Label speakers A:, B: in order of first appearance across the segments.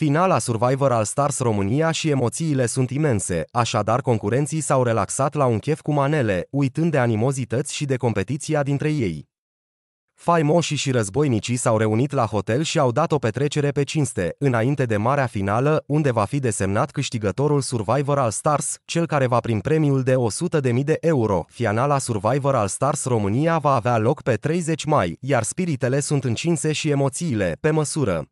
A: Finala Survivor al Stars România și emoțiile sunt imense, așadar concurenții s-au relaxat la un chef cu manele, uitând de animozități și de competiția dintre ei. Faimoșii și războinicii s-au reunit la hotel și au dat o petrecere pe cinste, înainte de marea finală, unde va fi desemnat câștigătorul Survivor al Stars, cel care va prin premiul de 100.000 de euro. Finala Survivor al Stars România va avea loc pe 30 mai, iar spiritele sunt încinse și emoțiile, pe măsură.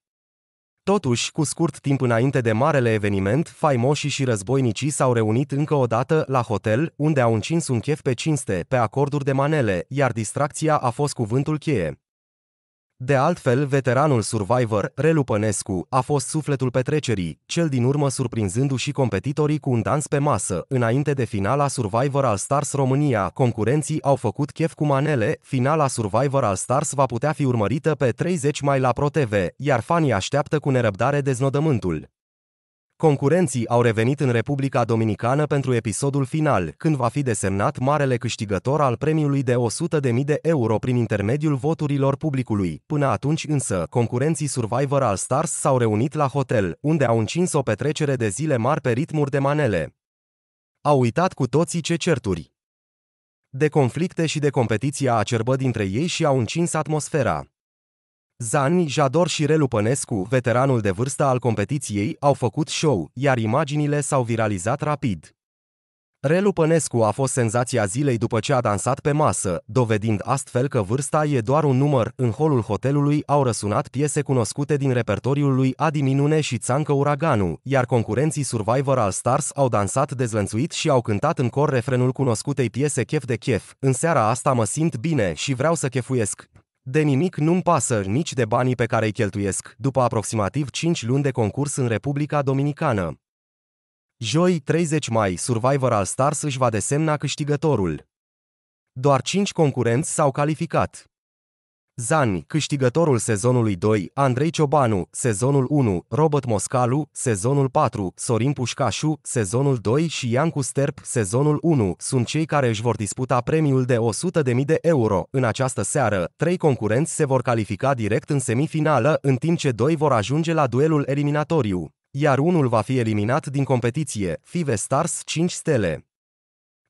A: Totuși, cu scurt timp înainte de marele eveniment, faimoșii și războinicii s-au reunit încă o dată la hotel, unde au încins un chef pe cinste, pe acorduri de manele, iar distracția a fost cuvântul cheie. De altfel, veteranul Survivor, Relu Pănescu, a fost sufletul petrecerii, cel din urmă surprinzându-și competitorii cu un dans pe masă. Înainte de finala Survivor al Stars România, concurenții au făcut chef cu manele, finala Survivor al Stars va putea fi urmărită pe 30 mai la ProTV, iar fanii așteaptă cu nerăbdare deznodământul. Concurenții au revenit în Republica Dominicană pentru episodul final, când va fi desemnat marele câștigător al premiului de 100.000 de euro prin intermediul voturilor publicului. Până atunci însă, concurenții Survivor al Stars s-au reunit la hotel, unde au încins o petrecere de zile mari pe ritmuri de manele. Au uitat cu toții ce certuri. De conflicte și de competiția acerbă dintre ei și au încins atmosfera. Zani, Jador și Relu Pănescu, veteranul de vârstă al competiției, au făcut show, iar imaginile s-au viralizat rapid. Relu Pănescu a fost senzația zilei după ce a dansat pe masă, dovedind astfel că vârsta e doar un număr. În holul hotelului au răsunat piese cunoscute din repertoriul lui Adi Minune și Țancă Uraganu, iar concurenții Survivor al Stars au dansat dezlănțuit și au cântat în cor refrenul cunoscutei piese Chef de Chef. În seara asta mă simt bine și vreau să chefuiesc. De nimic nu-mi pasă, nici de banii pe care îi cheltuiesc, după aproximativ 5 luni de concurs în Republica Dominicană. Joi, 30 mai, Survivor All Stars își va desemna câștigătorul. Doar 5 concurenți s-au calificat. Zani, câștigătorul sezonului 2, Andrei Ciobanu, sezonul 1, Robert Moscalu, sezonul 4, Sorin Pușcașu, sezonul 2 și Iancu Sterp, sezonul 1, sunt cei care își vor disputa premiul de 100.000 de euro. În această seară, trei concurenți se vor califica direct în semifinală, în timp ce doi vor ajunge la duelul eliminatoriu, iar unul va fi eliminat din competiție, Five Stars 5 stele.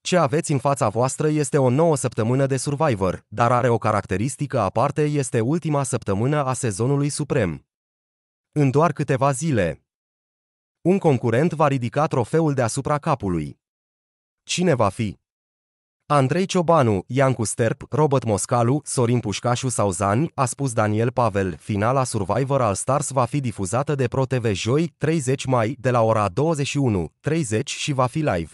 A: Ce aveți în fața voastră este o nouă săptămână de Survivor, dar are o caracteristică aparte este ultima săptămână a sezonului suprem. În doar câteva zile, un concurent va ridica trofeul deasupra capului. Cine va fi? Andrei Ciobanu, Iancu Sterp, Robert Moscalu, Sorin Pușcașu sau Zani, a spus Daniel Pavel, finala Survivor All Stars va fi difuzată de ProTV joi, 30 mai, de la ora 21.30 și va fi live.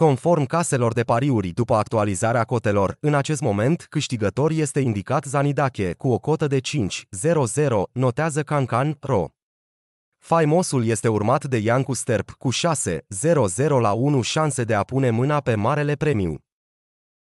A: Conform caselor de pariuri după actualizarea cotelor, în acest moment câștigător este indicat Zanidache cu o cotă de 5,00, notează 0 notează Cancan.ro. Faimosul este urmat de Iancu Sterp cu 6,00 la 1 șanse de a pune mâna pe marele premiu.